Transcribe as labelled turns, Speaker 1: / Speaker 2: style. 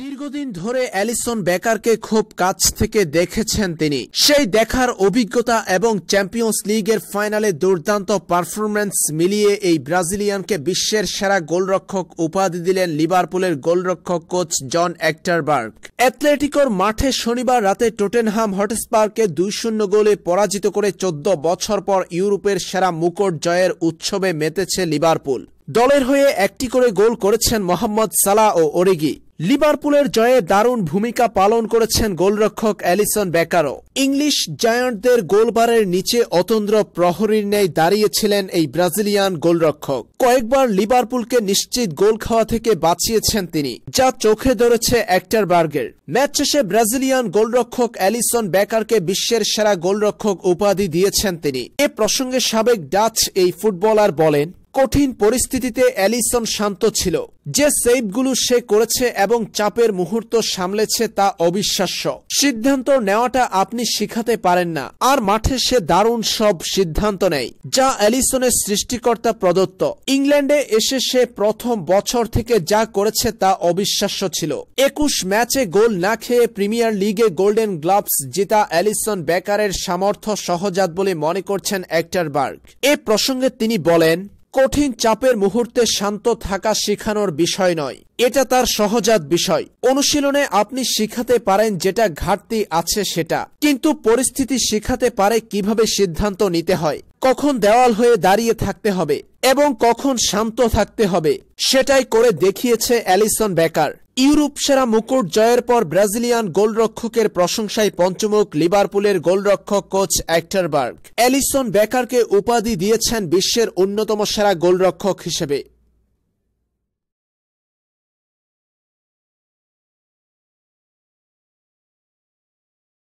Speaker 1: দীর্ঘদিন ধরে অ্যালিসন বেকারকে খুব কাছ থেকে দেখেছেন তিনি সেই দেখার অভিজ্ঞতা এবং চ্যাম্পিয়ন্স লিগের ফাইনালে দুর্দান্ত পারফরম্যান্স মিলিয়ে এই ব্রাজিলিয়ানকে বিশ্বের সেরা গোলরক্ষক উপাধি দিলেন লিভারপুলের গোলরক্ষক কোচ জন অ্যাক্টারবার্গ অ্যাথলেটিকোর মাঠে শনিবার রাতে টোটেনহাম হটস্পার্কে দুই শূন্য গোলে পরাজিত করে চোদ্দ বছর পর ইউরোপের সেরা মুকুট জয়ের উৎসবে মেতেছে লিভারপুল দলের হয়ে একটি করে গোল করেছেন মোহাম্মদ সালা ও ওরিগি লিভারপুলের জয়ে দারুণ ভূমিকা পালন করেছেন গোলরক্ষক অ্যালিসন বেকারও ইংলিশ জায়ান্টদের গোলবারের নিচে অতন্দ্র প্রহরীর ন্যায় দাঁড়িয়েছিলেন এই ব্রাজিলিয়ান গোলরক্ষক কয়েকবার লিভারপুলকে নিশ্চিত গোল খাওয়া থেকে বাঁচিয়েছেন তিনি যা চোখে ধরেছে একটার বার্গের ম্যাচ শেষে ব্রাজিলিয়ান গোলরক্ষক অ্যালিসন বেকারকে বিশ্বের সেরা গোলরক্ষক উপাধি দিয়েছেন তিনি এ প্রসঙ্গে সাবেক ডাচ এই ফুটবলার বলেন কঠিন পরিস্থিতিতে অ্যালিসন শান্ত ছিল যে সেইভগুলো সে করেছে এবং চাপের মুহূর্ত সামলেছে তা অবিশ্বাস্য সিদ্ধান্ত নেওয়াটা আপনি শিখাতে পারেন না আর মাঠে সে দারুণ সব সিদ্ধান্ত নেয় যা অ্যালিসনের সৃষ্টিকর্তা প্রদত্ত ইংল্যান্ডে এসে সে প্রথম বছর থেকে যা করেছে তা অবিশ্বাস্য ছিল একুশ ম্যাচে গোল না খেয়ে প্রিমিয়ার লিগে গোল্ডেন গ্লাভস জিতা অ্যালিসন বেকারের সামর্থ্য সহজাত বলে মনে করছেন একটার বার্গ এ প্রসঙ্গে তিনি বলেন কঠিন চাপের মুহূর্তে শান্ত থাকা শেখানোর বিষয় নয় এটা তার সহজাত বিষয় অনুশীলনে আপনি শিখাতে পারেন যেটা ঘাটতি আছে সেটা কিন্তু পরিস্থিতি শিখাতে পারে কিভাবে সিদ্ধান্ত নিতে হয় কখন দেওয়াল হয়ে দাঁড়িয়ে থাকতে হবে এবং কখন শান্ত থাকতে হবে সেটাই করে দেখিয়েছে অ্যালিসন বেকার ইউরোপ সেরা মুকুট জয়ের পর ব্রাজিলিয়ান গোলরক্ষকের প্রশংসায় পঞ্চমুখ লিভারপুলের গোলরক্ষক কোচ অ্যাক্টারবার্গ অ্যালিসন বেকারকে উপাধি দিয়েছেন বিশ্বের অন্যতম সেরা গোলরক্ষক হিসেবে